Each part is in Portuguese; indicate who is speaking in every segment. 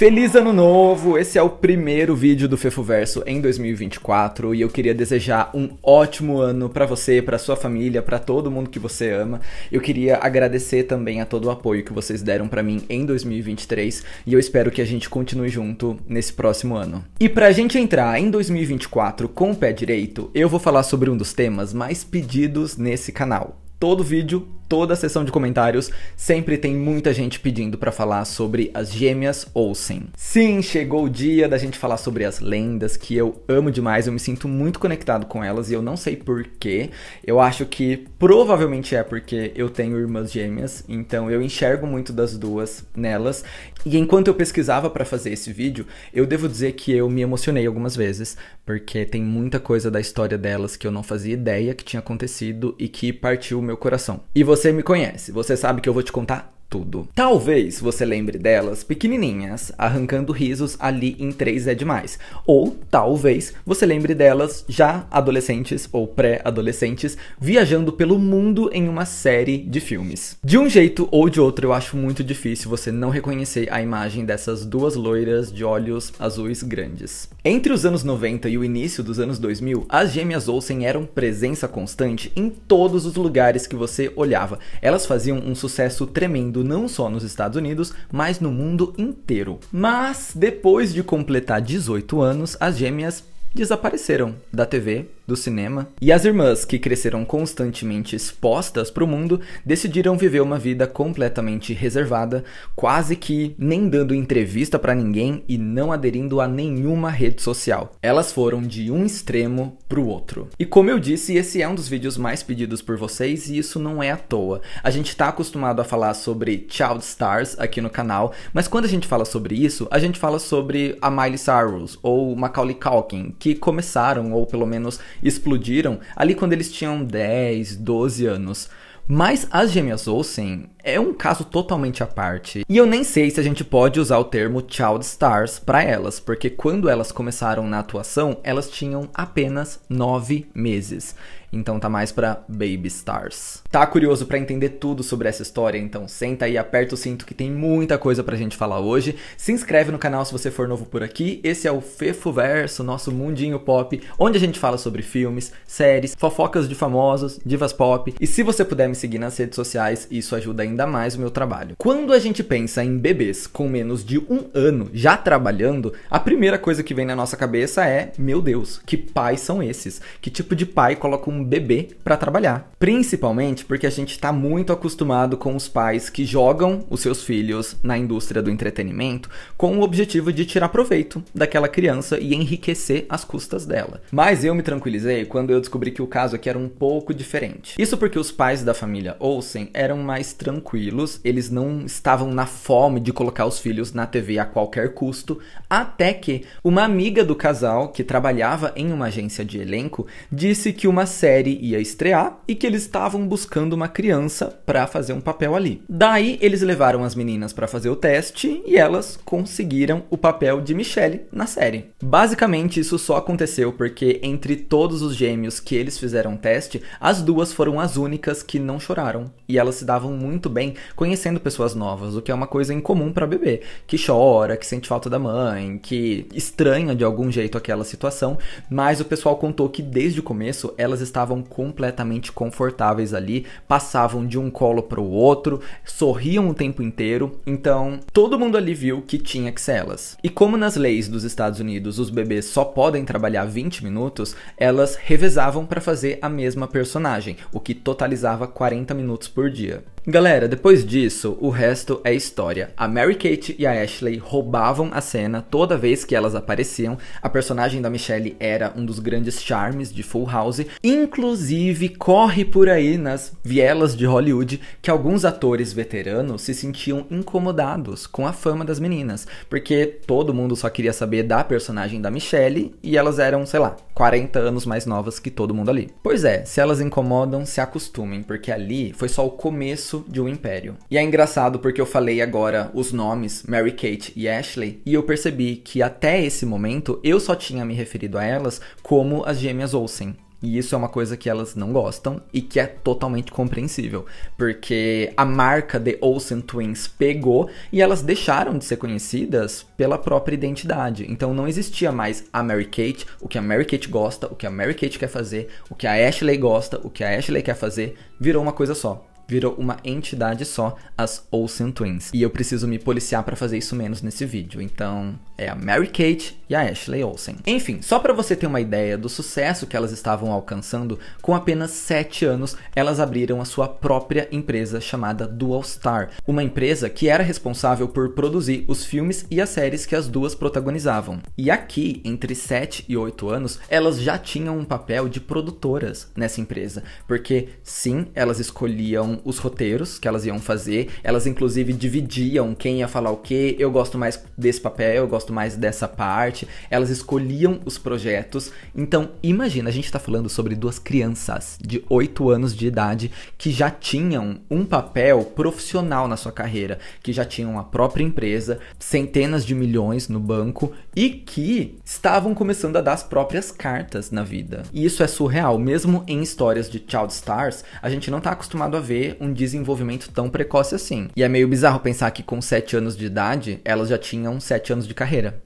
Speaker 1: Feliz ano novo! Esse é o primeiro vídeo do Fefo Verso em 2024 e eu queria desejar um ótimo ano para você, para sua família, para todo mundo que você ama. Eu queria agradecer também a todo o apoio que vocês deram para mim em 2023 e eu espero que a gente continue junto nesse próximo ano. E pra gente entrar em 2024 com o pé direito, eu vou falar sobre um dos temas mais pedidos nesse canal. Todo vídeo toda a sessão de comentários sempre tem muita gente pedindo para falar sobre as gêmeas Olsen. Sim, chegou o dia da gente falar sobre as lendas que eu amo demais, eu me sinto muito conectado com elas e eu não sei porquê. Eu acho que provavelmente é porque eu tenho irmãs gêmeas, então eu enxergo muito das duas nelas. E enquanto eu pesquisava para fazer esse vídeo, eu devo dizer que eu me emocionei algumas vezes, porque tem muita coisa da história delas que eu não fazia ideia que tinha acontecido e que partiu o meu coração. E você você me conhece, você sabe que eu vou te contar tudo. Talvez você lembre delas pequenininhas, arrancando risos ali em 3 é demais. Ou talvez você lembre delas já adolescentes ou pré-adolescentes viajando pelo mundo em uma série de filmes. De um jeito ou de outro, eu acho muito difícil você não reconhecer a imagem dessas duas loiras de olhos azuis grandes. Entre os anos 90 e o início dos anos 2000, as gêmeas Olsen eram presença constante em todos os lugares que você olhava. Elas faziam um sucesso tremendo não só nos Estados Unidos, mas no mundo inteiro. Mas depois de completar 18 anos, as gêmeas desapareceram da TV do cinema. E as irmãs, que cresceram constantemente expostas para o mundo, decidiram viver uma vida completamente reservada, quase que nem dando entrevista para ninguém e não aderindo a nenhuma rede social. Elas foram de um extremo para o outro. E como eu disse, esse é um dos vídeos mais pedidos por vocês e isso não é à toa. A gente está acostumado a falar sobre child stars aqui no canal, mas quando a gente fala sobre isso, a gente fala sobre a Miley Cyrus ou Macaulay Culkin, que começaram ou pelo menos explodiram ali quando eles tinham 10, 12 anos. Mas as gêmeas Olsen é um caso totalmente à parte. E eu nem sei se a gente pode usar o termo child stars para elas, porque quando elas começaram na atuação, elas tinham apenas 9 meses então tá mais para Baby Stars. Tá curioso para entender tudo sobre essa história? Então senta aí, aperta o cinto que tem muita coisa pra gente falar hoje. Se inscreve no canal se você for novo por aqui. Esse é o Fefo Verso, nosso mundinho pop, onde a gente fala sobre filmes, séries, fofocas de famosos, divas pop. E se você puder me seguir nas redes sociais, isso ajuda ainda mais o meu trabalho. Quando a gente pensa em bebês com menos de um ano já trabalhando, a primeira coisa que vem na nossa cabeça é: meu Deus, que pais são esses? Que tipo de pai coloca um um bebê para trabalhar. Principalmente porque a gente está muito acostumado com os pais que jogam os seus filhos na indústria do entretenimento com o objetivo de tirar proveito daquela criança e enriquecer as custas dela. Mas eu me tranquilizei quando eu descobri que o caso aqui era um pouco diferente. Isso porque os pais da família Olsen eram mais tranquilos, eles não estavam na fome de colocar os filhos na TV a qualquer custo, até que uma amiga do casal que trabalhava em uma agência de elenco disse que uma série série ia estrear e que eles estavam buscando uma criança para fazer um papel ali. Daí eles levaram as meninas para fazer o teste e elas conseguiram o papel de Michelle na série. Basicamente isso só aconteceu porque entre todos os gêmeos que eles fizeram o teste, as duas foram as únicas que não choraram e elas se davam muito bem conhecendo pessoas novas, o que é uma coisa incomum para bebê, que chora, que sente falta da mãe, que estranha de algum jeito aquela situação, mas o pessoal contou que desde o começo elas estavam estavam completamente confortáveis ali, passavam de um colo para o outro, sorriam o tempo inteiro. Então, todo mundo ali viu que tinha que ser elas. E como nas leis dos Estados Unidos os bebês só podem trabalhar 20 minutos, elas revezavam para fazer a mesma personagem, o que totalizava 40 minutos por dia. Galera, depois disso, o resto é história. A Mary Kate e a Ashley roubavam a cena toda vez que elas apareciam. A personagem da Michelle era um dos grandes charmes de Full House. Inclusive, corre por aí nas vielas de Hollywood que alguns atores veteranos se sentiam incomodados com a fama das meninas, porque todo mundo só queria saber da personagem da Michelle e elas eram, sei lá, 40 anos mais novas que todo mundo ali. Pois é, se elas incomodam, se acostumem, porque ali foi só o começo começo de um império. E é engraçado porque eu falei agora os nomes Mary Kate e Ashley e eu percebi que até esse momento eu só tinha me referido a elas como as gêmeas Olsen. E isso é uma coisa que elas não gostam e que é totalmente compreensível, porque a marca The Olsen Twins pegou e elas deixaram de ser conhecidas pela própria identidade. Então não existia mais a Mary Kate, o que a Mary Kate gosta, o que a Mary Kate quer fazer, o que a Ashley gosta, o que a Ashley quer fazer, virou uma coisa só virou uma entidade só, as Olsen Twins. E eu preciso me policiar para fazer isso menos nesse vídeo. Então, é a Mary Kate e a Ashley Olsen. Enfim, só para você ter uma ideia do sucesso que elas estavam alcançando, com apenas 7 anos, elas abriram a sua própria empresa chamada Dual Star, uma empresa que era responsável por produzir os filmes e as séries que as duas protagonizavam. E aqui, entre 7 e 8 anos, elas já tinham um papel de produtoras nessa empresa, porque sim, elas escolhiam os roteiros que elas iam fazer. Elas, inclusive, dividiam quem ia falar o quê. Eu gosto mais desse papel, eu gosto mais dessa parte. Elas escolhiam os projetos. Então, imagina, a gente está falando sobre duas crianças de 8 anos de idade que já tinham um papel profissional na sua carreira, que já tinham a própria empresa, centenas de milhões no banco e que estavam começando a dar as próprias cartas na vida. E isso é surreal, mesmo em histórias de child stars, a gente não está acostumado a ver um desenvolvimento tão precoce assim. E é meio bizarro pensar que com 7 anos de idade, elas já tinham 7 anos de carreira.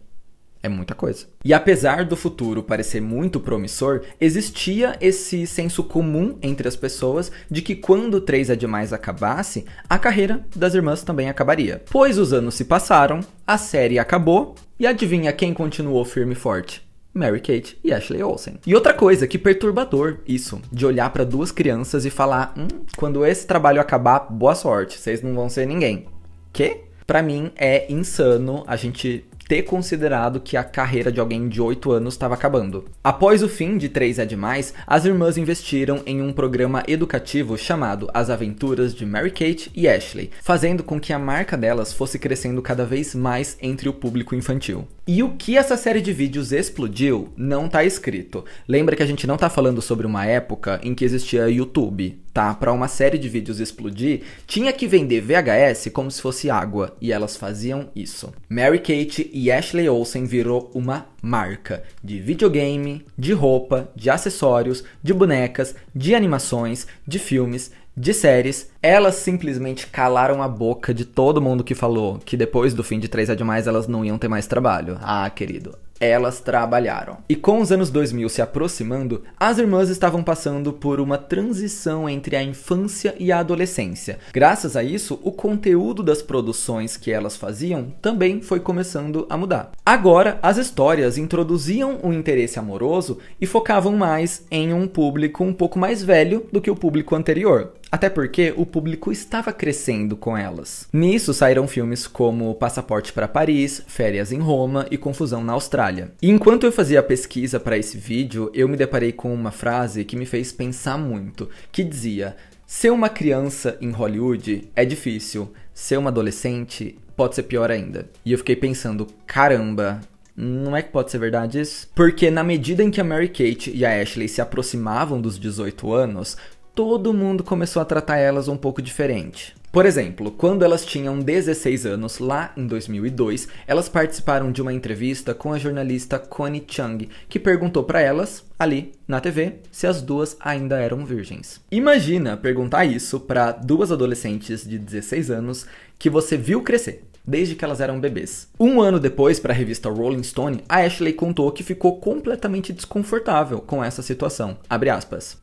Speaker 1: É muita coisa. E apesar do futuro parecer muito promissor, existia esse senso comum entre as pessoas de que quando 3 é demais acabasse, a carreira das irmãs também acabaria. Pois os anos se passaram, a série acabou e adivinha quem continuou firme e forte? Mary Kate e Ashley Olsen. E outra coisa, que perturbador isso, de olhar para duas crianças e falar: hum, quando esse trabalho acabar, boa sorte, vocês não vão ser ninguém. Que? Para mim é insano a gente ter considerado que a carreira de alguém de 8 anos estava acabando. Após o fim de 3 é Demais, as irmãs investiram em um programa educativo chamado As Aventuras de Mary Kate e Ashley, fazendo com que a marca delas fosse crescendo cada vez mais entre o público infantil. E o que essa série de vídeos explodiu não está escrito. Lembra que a gente não está falando sobre uma época em que existia YouTube, tá? Para uma série de vídeos explodir, tinha que vender VHS como se fosse água, e elas faziam isso. Mary Kate e Ashley Olsen virou uma marca de videogame, de roupa, de acessórios, de bonecas, de animações, de filmes, de séries, elas simplesmente calaram a boca de todo mundo que falou que depois do fim de 3 é demais elas não iam ter mais trabalho. Ah, querido, elas trabalharam. E com os anos 2000 se aproximando, as irmãs estavam passando por uma transição entre a infância e a adolescência. Graças a isso, o conteúdo das produções que elas faziam também foi começando a mudar. Agora, as histórias introduziam o um interesse amoroso e focavam mais em um público um pouco mais velho do que o público anterior até porque o público estava crescendo com elas. Nisso saíram filmes como Passaporte para Paris, Férias em Roma e Confusão na Austrália. E enquanto eu fazia a pesquisa para esse vídeo, eu me deparei com uma frase que me fez pensar muito, que dizia: Ser uma criança em Hollywood é difícil, ser uma adolescente pode ser pior ainda. E eu fiquei pensando, caramba, não é que pode ser verdade isso? Porque na medida em que a Mary Kate e a Ashley se aproximavam dos 18 anos, todo mundo começou a tratar elas um pouco diferente. Por exemplo, quando elas tinham 16 anos, lá em 2002, elas participaram de uma entrevista com a jornalista Connie Chung, que perguntou para elas, ali na TV, se as duas ainda eram virgens. Imagina perguntar isso para duas adolescentes de 16 anos que você viu crescer desde que elas eram bebês. Um ano depois, para a revista Rolling Stone, a Ashley contou que ficou completamente desconfortável com essa situação.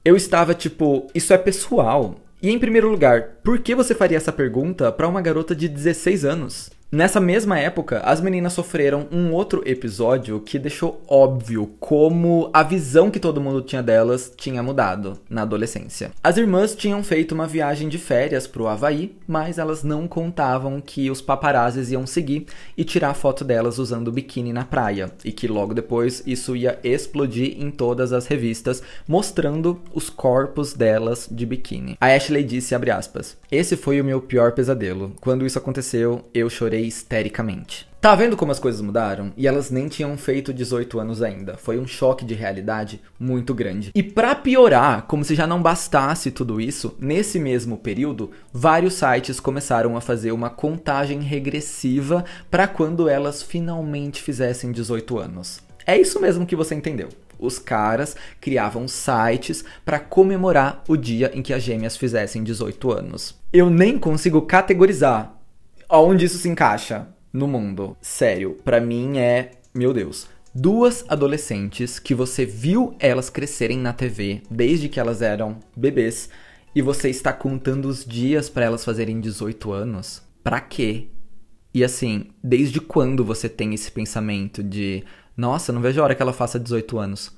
Speaker 1: Eu estava tipo, isso é pessoal. E em primeiro lugar, por que você faria essa pergunta para uma garota de 16 anos? Nessa mesma época, as meninas sofreram um outro episódio que deixou óbvio como a visão que todo mundo tinha delas tinha mudado na adolescência. As irmãs tinham feito uma viagem de férias pro Havaí, mas elas não contavam que os paparazes iam seguir e tirar foto delas usando biquíni na praia, e que logo depois isso ia explodir em todas as revistas, mostrando os corpos delas de biquíni. A Ashley disse, aspas, "Esse foi o meu pior pesadelo. Quando isso aconteceu, eu chorei chorei histericamente. Tá vendo como as coisas mudaram? E elas nem tinham feito 18 anos ainda. Foi um choque de realidade muito grande. E para piorar, como se já não bastasse tudo isso, nesse mesmo período, vários sites começaram a fazer uma contagem regressiva para quando elas finalmente fizessem 18 anos. É isso mesmo que você entendeu os caras criavam sites para comemorar o dia em que as gêmeas fizessem 18 anos. Eu nem consigo categorizar Onde isso se encaixa no mundo? Sério, para mim é, meu Deus, duas adolescentes que você viu elas crescerem na TV desde que elas eram bebês e você está contando os dias para elas fazerem 18 anos. Para quê? E assim, desde quando você tem esse pensamento de, nossa, não vejo a hora que ela faça 18 anos?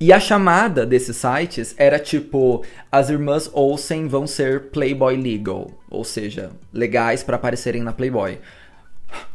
Speaker 1: E a chamada desses sites era tipo: as irmãs Olsen vão ser Playboy legal, ou seja, legais para aparecerem na Playboy.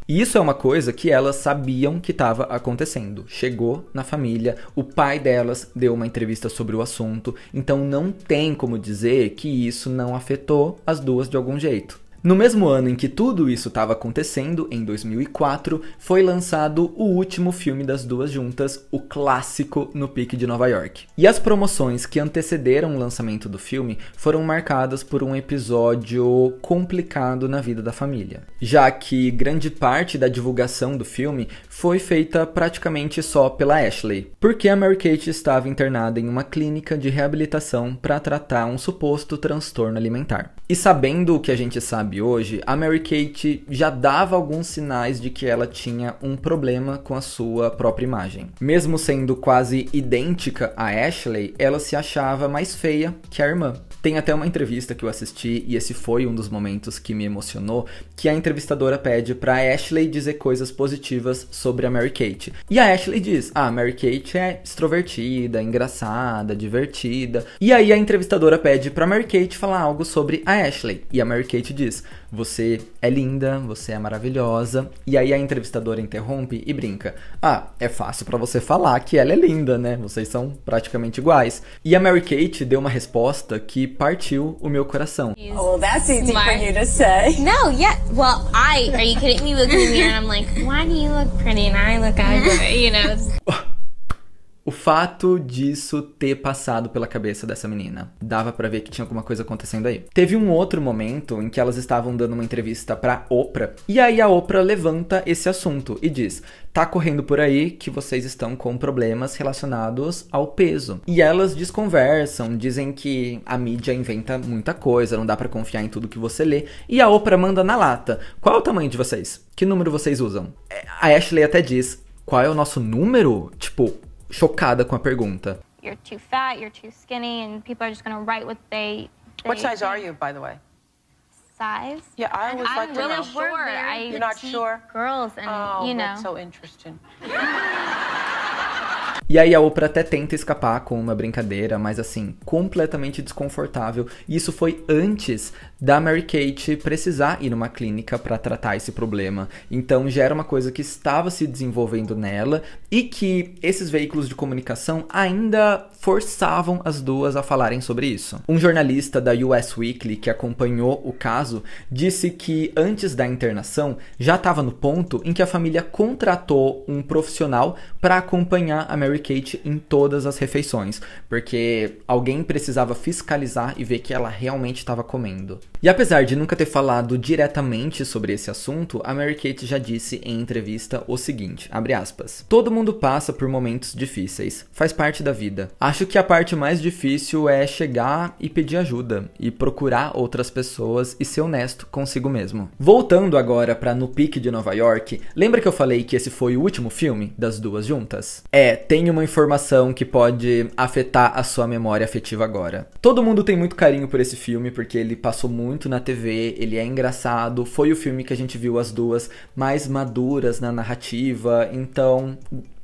Speaker 1: Isso é uma coisa que elas sabiam que estava acontecendo. Chegou na família, o pai delas deu uma entrevista sobre o assunto, então não tem como dizer que isso não afetou as duas de algum jeito. No mesmo ano em que tudo isso estava acontecendo, em 2004, foi lançado o último filme das duas juntas, o clássico No Pique de Nova York. E as promoções que antecederam o lançamento do filme foram marcadas por um episódio complicado na vida da família, já que grande parte da divulgação do filme foi feita praticamente só pela Ashley, porque a Mary Kate estava internada em uma clínica de reabilitação para tratar um suposto transtorno alimentar. E sabendo o que a gente sabe hoje, a Mary Kate já dava alguns sinais de que ela tinha um problema com a sua própria imagem. Mesmo sendo quase idêntica a Ashley, ela se achava mais feia que a irmã. Tem até uma entrevista que eu assisti e esse foi um dos momentos que me emocionou, que a entrevistadora pede para Ashley dizer coisas positivas sobre a Mary Kate. E a Ashley diz: "Ah, Mary Kate é extrovertida, engraçada, divertida". E aí a entrevistadora pede para Mary Kate falar algo sobre a Ashley. E a Mary Kate diz: "Você é linda, você é maravilhosa". E aí a entrevistadora interrompe e brinca: "Ah, é fácil para você falar que ela é linda, né? Vocês são praticamente iguais". E a Mary Kate deu uma resposta que partiu o meu coração. Oh, that's easy Smart. for you to say. No, yeah. Well, I are you kidding me? Looking at me and I'm like, why do you look pretty and I look ugly? You know. O fato disso ter passado pela cabeça dessa menina. Dava para ver que tinha alguma coisa acontecendo aí. Teve um outro momento em que elas estavam dando uma entrevista pra Oprah, e aí a Oprah levanta esse assunto e diz: tá correndo por aí que vocês estão com problemas relacionados ao peso. E elas desconversam, dizem que a mídia inventa muita coisa, não dá para confiar em tudo que você lê. E a Oprah manda na lata: qual é o tamanho de vocês? Que número vocês usam? É, a Ashley até diz: qual é o nosso número? Tipo, chocada com a pergunta. You're too fat, you're too skinny, and people are just gonna write what they. they what size think. are you, by the way? Size? Yeah, I was like, I'm really know. sure. you're not sure. Girls, and oh, you know. That's so interesting. E aí a Oprah até tenta escapar com uma brincadeira, mas assim, completamente desconfortável. E Isso foi antes da Mary Kate precisar ir numa clínica para tratar esse problema. Então já era uma coisa que estava se desenvolvendo nela e que esses veículos de comunicação ainda forçavam as duas a falarem sobre isso. Um jornalista da US Weekly que acompanhou o caso disse que antes da internação já estava no ponto em que a família contratou um profissional para acompanhar a Mary Mary Kate em todas as refeições, porque alguém precisava fiscalizar e ver que ela realmente estava comendo. E apesar de nunca ter falado diretamente sobre esse assunto, a Mary Kate já disse em entrevista o seguinte, aspas, Todo mundo passa por momentos difíceis, faz parte da vida. Acho que a parte mais difícil é chegar e pedir ajuda e procurar outras pessoas e ser honesto consigo mesmo. Voltando agora para No Pique de Nova York, lembra que eu falei que esse foi o último filme das duas juntas? É, tem uma informação que pode afetar a sua memória afetiva agora. Todo mundo tem muito carinho por esse filme porque ele passou muito na TV, ele é engraçado, foi o filme que a gente viu as duas mais maduras na narrativa, então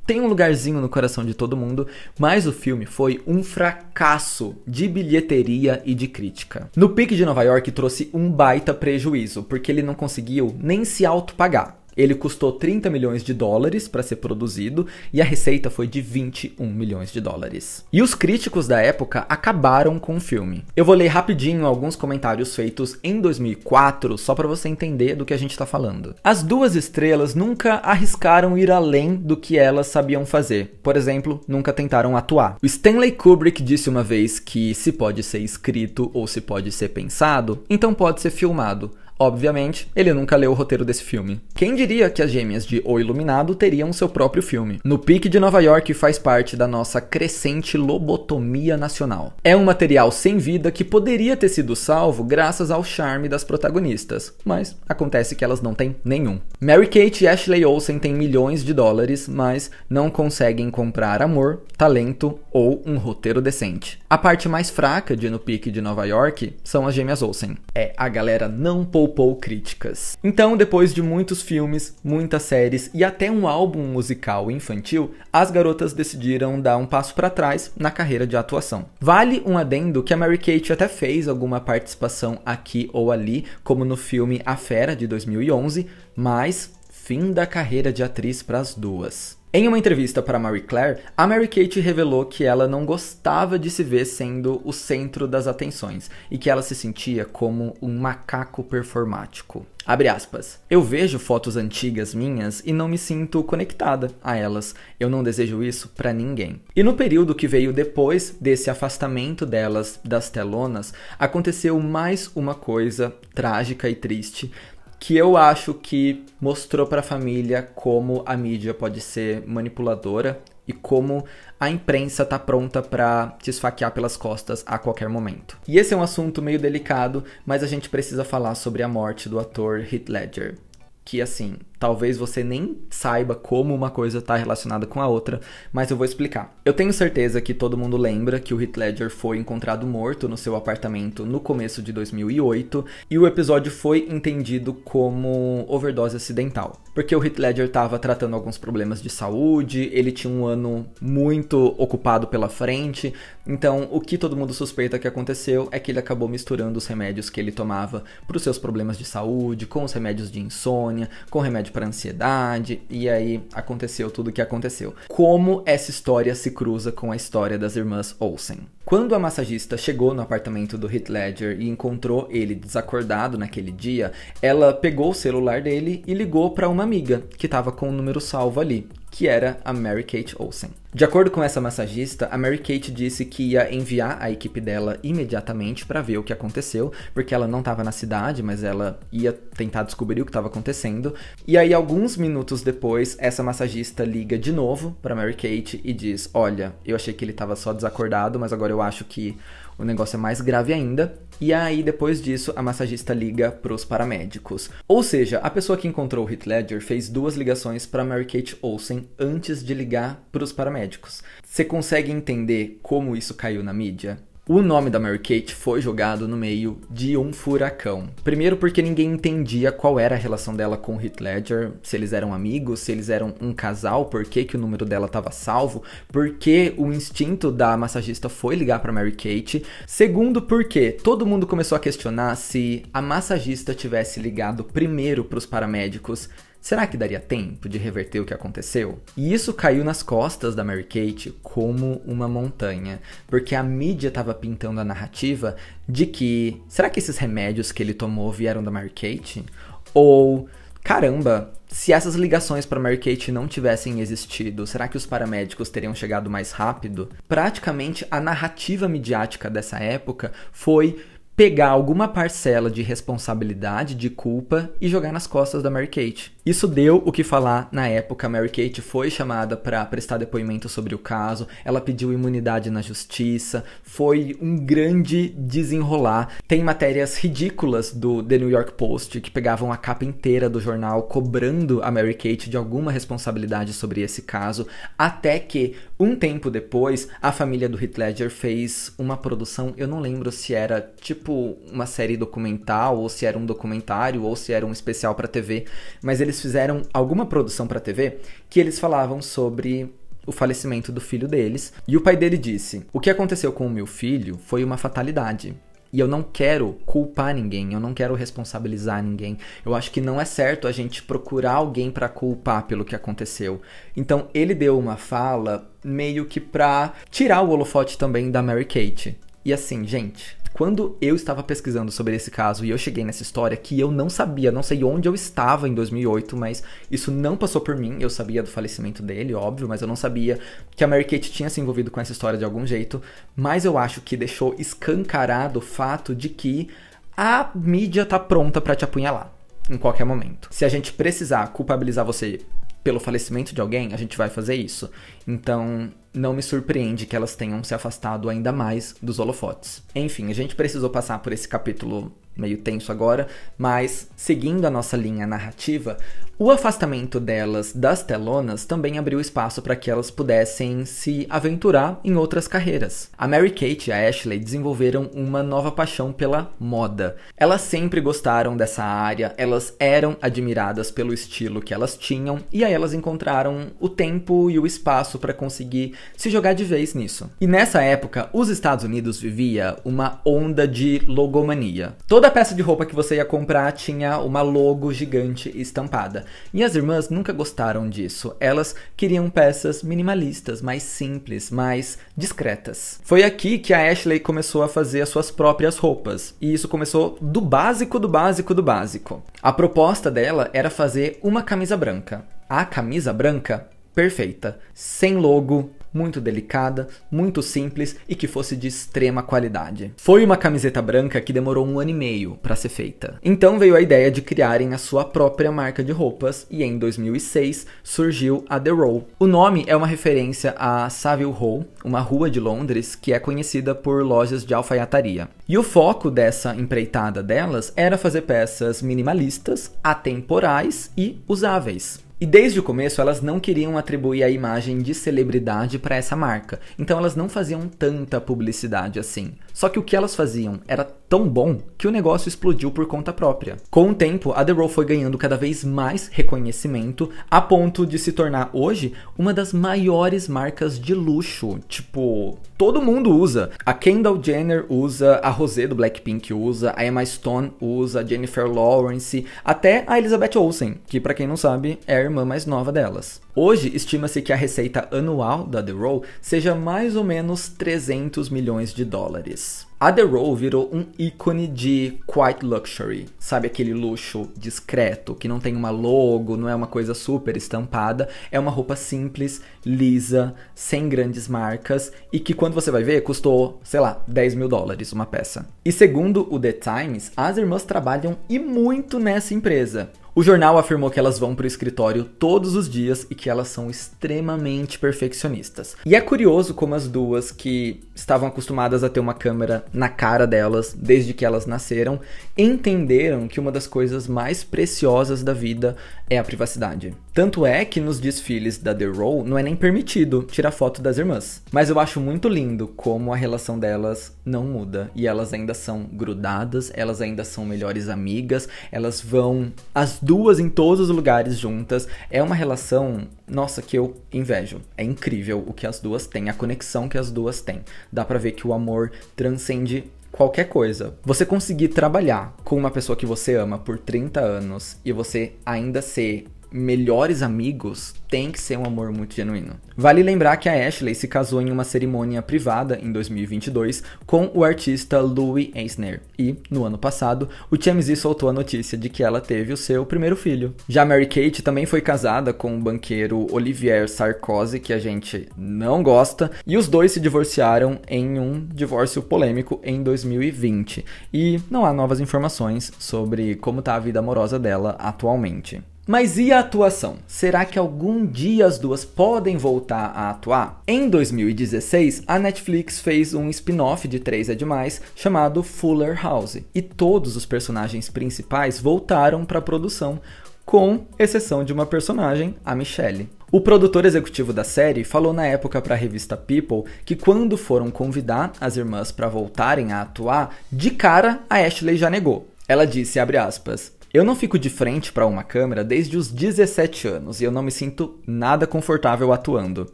Speaker 1: tem um lugarzinho no coração de todo mundo, mas o filme foi um fracasso de bilheteria e de crítica. No Pique de Nova York trouxe um baita prejuízo, porque ele não conseguiu nem se autopagar. Ele custou 30 milhões de dólares para ser produzido e a receita foi de 21 milhões de dólares. E os críticos da época acabaram com o filme. Eu vou ler rapidinho alguns comentários feitos em 2004 só para você entender do que a gente está falando. As duas estrelas nunca arriscaram ir além do que elas sabiam fazer. Por exemplo, nunca tentaram atuar. O Stanley Kubrick disse uma vez que se pode ser escrito ou se pode ser pensado, então pode ser filmado. Obviamente, ele nunca leu o roteiro desse filme. Quem diria que as gêmeas de O Iluminado teriam seu próprio filme? No Pique de Nova York faz parte da nossa crescente lobotomia nacional. É um material sem vida que poderia ter sido salvo graças ao charme das protagonistas, mas acontece que elas não têm nenhum. Mary Kate e Ashley Olsen têm milhões de dólares, mas não conseguem comprar amor, talento ou um roteiro decente. A parte mais fraca de No Pique de Nova York são as gêmeas Olsen. É, a galera não poupa poupou críticas. Então, depois de muitos filmes, muitas séries e até um álbum musical infantil, as garotas decidiram dar um passo para trás na carreira de atuação. Vale um adendo que a Mary Kate até fez alguma participação aqui ou ali, como no filme A Fera de 2011, mas fim da carreira de atriz para as duas. Em uma entrevista para Marie Claire, a Mary Kate revelou que ela não gostava de se ver sendo o centro das atenções e que ela se sentia como um macaco performático. Abre aspas. Eu vejo fotos antigas minhas e não me sinto conectada a elas. Eu não desejo isso para ninguém. E no período que veio depois desse afastamento delas das telonas, aconteceu mais uma coisa trágica e triste que eu acho que mostrou para a família como a mídia pode ser manipuladora e como a imprensa está pronta para te esfaquear pelas costas a qualquer momento. E esse é um assunto meio delicado, mas a gente precisa falar sobre a morte do ator Heath Ledger, que assim, Talvez você nem saiba como uma coisa está relacionada com a outra, mas eu vou explicar. Eu tenho certeza que todo mundo lembra que o Heath Ledger foi encontrado morto no seu apartamento no começo de 2008 e o episódio foi entendido como overdose acidental, porque o Heath Ledger estava tratando alguns problemas de saúde, ele tinha um ano muito ocupado pela frente, então o que todo mundo suspeita que aconteceu é que ele acabou misturando os remédios que ele tomava para os seus problemas de saúde com os remédios de insônia, com remédios para ansiedade, e aí aconteceu tudo o que aconteceu. Como essa história se cruza com a história das irmãs Olsen? Quando a massagista chegou no apartamento do Heath Ledger e encontrou ele desacordado naquele dia, ela pegou o celular dele e ligou para uma amiga que estava com o número salvo ali, que era a Mary Kate Olsen. De acordo com essa massagista, a Mary Kate disse que ia enviar a equipe dela imediatamente para ver o que aconteceu, porque ela não estava na cidade, mas ela ia tentar descobrir o que estava acontecendo. E aí, alguns minutos depois, essa massagista liga de novo para Mary Kate e diz: Olha, eu achei que ele estava só desacordado, mas agora eu acho que o negócio é mais grave ainda. E aí, depois disso, a massagista liga pros paramédicos. Ou seja, a pessoa que encontrou o Heath Ledger fez duas ligações para Mary-Kate Olsen antes de ligar pros paramédicos. Você consegue entender como isso caiu na mídia? O nome da Mary Kate foi jogado no meio de um furacão. Primeiro porque ninguém entendia qual era a relação dela com o Heath Ledger, se eles eram amigos, se eles eram um casal, por que, que o número dela estava salvo, por que o instinto da massagista foi ligar para Mary Kate. Segundo porque todo mundo começou a questionar se a massagista tivesse ligado primeiro para os paramédicos, Será que daria tempo de reverter o que aconteceu? E isso caiu nas costas da Mary Kate como uma montanha, porque a mídia estava pintando a narrativa de que será que esses remédios que ele tomou vieram da Mary Kate? Ou caramba, se essas ligações para Mary Kate não tivessem existido, será que os paramédicos teriam chegado mais rápido? Praticamente a narrativa midiática dessa época foi pegar alguma parcela de responsabilidade, de culpa e jogar nas costas da Mary Kate. Isso deu o que falar na época. Mary Kate foi chamada para prestar depoimento sobre o caso, ela pediu imunidade na justiça, foi um grande desenrolar. Tem matérias ridículas do The New York Post que pegavam a capa inteira do jornal cobrando a Mary Kate de alguma responsabilidade sobre esse caso, até que um tempo depois a família do Heath Ledger fez uma produção, eu não lembro se era tipo uma série documental ou se era um documentário ou se era um especial para TV, mas eles eles fizeram alguma produção para TV que eles falavam sobre o falecimento do filho deles. E o pai dele disse: O que aconteceu com o meu filho foi uma fatalidade. E eu não quero culpar ninguém, eu não quero responsabilizar ninguém. Eu acho que não é certo a gente procurar alguém para culpar pelo que aconteceu. Então ele deu uma fala meio que pra tirar o holofote também da Mary Kate. E assim, gente, quando eu estava pesquisando sobre esse caso e eu cheguei nessa história que eu não sabia, não sei onde eu estava em 2008, mas isso não passou por mim. Eu sabia do falecimento dele, óbvio, mas eu não sabia que a Mary Kate tinha se envolvido com essa história de algum jeito. Mas eu acho que deixou escancarado o fato de que a mídia tá pronta para te apunhalar em qualquer momento. Se a gente precisar culpabilizar você pelo falecimento de alguém, a gente vai fazer isso. Então, não me surpreende que elas tenham se afastado ainda mais dos holofotes. Enfim, a gente precisou passar por esse capítulo meio tenso agora, mas seguindo a nossa linha narrativa, o afastamento delas das telonas também abriu espaço para que elas pudessem se aventurar em outras carreiras. A Mary Kate e a Ashley desenvolveram uma nova paixão pela moda. Elas sempre gostaram dessa área, elas eram admiradas pelo estilo que elas tinham e aí elas encontraram o tempo e o espaço para conseguir se jogar de vez nisso. E nessa época, os Estados Unidos vivia uma onda de logomania. Toda peça de roupa que você ia comprar tinha uma logo gigante estampada. E as irmãs nunca gostaram disso. Elas queriam peças minimalistas, mais simples, mais discretas. Foi aqui que a Ashley começou a fazer as suas próprias roupas. E isso começou do básico, do básico, do básico. A proposta dela era fazer uma camisa branca. A camisa branca perfeita, sem logo, muito delicada, muito simples e que fosse de extrema qualidade. Foi uma camiseta branca que demorou um ano e meio para ser feita. Então veio a ideia de criarem a sua própria marca de roupas e em 2006 surgiu a The Row. O nome é uma referência a Savile Row, uma rua de Londres que é conhecida por lojas de alfaiataria. E o foco dessa empreitada delas era fazer peças minimalistas, atemporais e usáveis. E desde o começo elas não queriam atribuir a imagem de celebridade para essa marca, então elas não faziam tanta publicidade assim. Só que o que elas faziam era tão bom que o negócio explodiu por conta própria. Com o tempo, a The Row foi ganhando cada vez mais reconhecimento, a ponto de se tornar hoje uma das maiores marcas de luxo. Tipo, todo mundo usa. A Kendall Jenner usa, a Rosé do Blackpink usa, a Emma Stone usa, a Jennifer Lawrence, até a Elizabeth Olsen, que para quem não sabe, é a irmã mais nova delas. Hoje, estima-se que a receita anual da The Row seja mais ou menos 300 milhões de dólares. A The Row virou um ícone de quite luxury, sabe aquele luxo discreto, que não tem uma logo, não é uma coisa super estampada, é uma roupa simples, lisa, sem grandes marcas e que quando você vai ver custou, sei lá, 10 mil dólares uma peça. E segundo o The Times, as irmãs trabalham e muito nessa empresa. O jornal afirmou que elas vão para o escritório todos os dias e que elas são extremamente perfeccionistas. E é curioso como as duas, que estavam acostumadas a ter uma câmera na cara delas desde que elas nasceram, entenderam que uma das coisas mais preciosas da vida é a privacidade. Tanto é que nos desfiles da The Row não é nem permitido tirar foto das irmãs. Mas eu acho muito lindo como a relação delas não muda e elas ainda são grudadas, elas ainda são melhores amigas, elas vão as duas em todos os lugares juntas. É uma relação, nossa, que eu invejo. É incrível o que as duas têm, a conexão que as duas têm. Dá para ver que o amor transcende qualquer coisa. Você conseguir trabalhar com uma pessoa que você ama por 30 anos e você ainda ser melhores amigos tem que ser um amor muito genuíno. Vale lembrar que a Ashley se casou em uma cerimônia privada em 2022 com o artista Louis Eisner e, no ano passado, o TMZ soltou a notícia de que ela teve o seu primeiro filho. Já Mary Kate também foi casada com o banqueiro Olivier Sarkozy, que a gente não gosta, e os dois se divorciaram em um divórcio polêmico em 2020. E não há novas informações sobre como está a vida amorosa dela atualmente. Mas e a atuação? Será que algum dia as duas podem voltar a atuar? Em 2016, a Netflix fez um spin-off de 3 é demais chamado Fuller House, e todos os personagens principais voltaram para a produção, com exceção de uma personagem, a Michelle. O produtor executivo da série falou na época para a revista People que quando foram convidar as irmãs para voltarem a atuar, de cara a Ashley já negou. Ela disse, aspas, eu não fico de frente para uma câmera desde os 17 anos e eu não me sinto nada confortável atuando.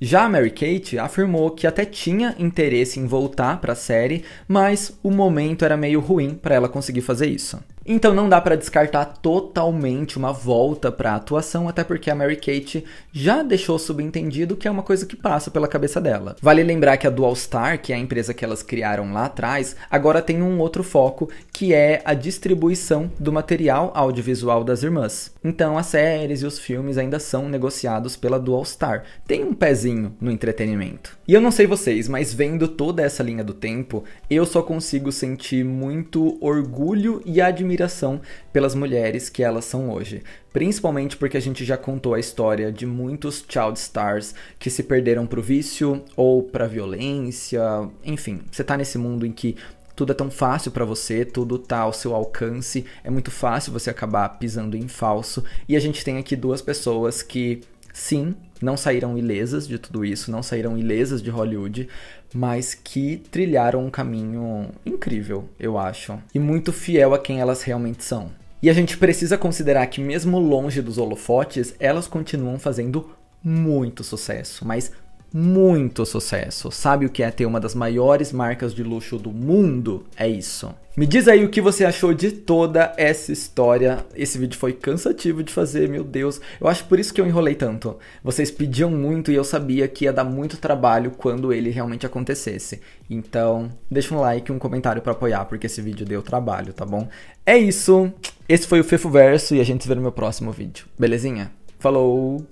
Speaker 1: Já a Mary Kate afirmou que até tinha interesse em voltar para a série, mas o momento era meio ruim para ela conseguir fazer isso. Então não dá para descartar totalmente uma volta para a atuação, até porque a Mary Kate já deixou subentendido que é uma coisa que passa pela cabeça dela. Vale lembrar que a Dual Star, que é a empresa que elas criaram lá atrás, agora tem um outro foco, que é a distribuição do material audiovisual das irmãs. Então as séries e os filmes ainda são negociados pela Dual Star. Tem um pezinho no entretenimento. E eu não sei vocês, mas vendo toda essa linha do tempo, eu só consigo sentir muito orgulho e admiração admiração pelas mulheres que elas são hoje. Principalmente porque a gente já contou a história de muitos child stars que se perderam pro vício ou pra violência, enfim, você tá nesse mundo em que tudo é tão fácil para você, tudo tá ao seu alcance, é muito fácil você acabar pisando em falso. E a gente tem aqui duas pessoas que sim, não saíram ilesas de tudo isso, não saíram ilesas de Hollywood, mas que trilharam um caminho incrível, eu acho, e muito fiel a quem elas realmente são. E a gente precisa considerar que, mesmo longe dos holofotes, elas continuam fazendo muito sucesso, mas muito sucesso. Sabe o que é ter uma das maiores marcas de luxo do mundo? É isso. Me diz aí o que você achou de toda essa história. Esse vídeo foi cansativo de fazer, meu Deus. Eu acho por isso que eu enrolei tanto. Vocês pediam muito e eu sabia que ia dar muito trabalho quando ele realmente acontecesse. Então, deixa um like e um comentário para apoiar, porque esse vídeo deu trabalho, tá bom? É isso. Esse foi o Fefo Verso e a gente se vê no meu próximo vídeo. Belezinha? Falou!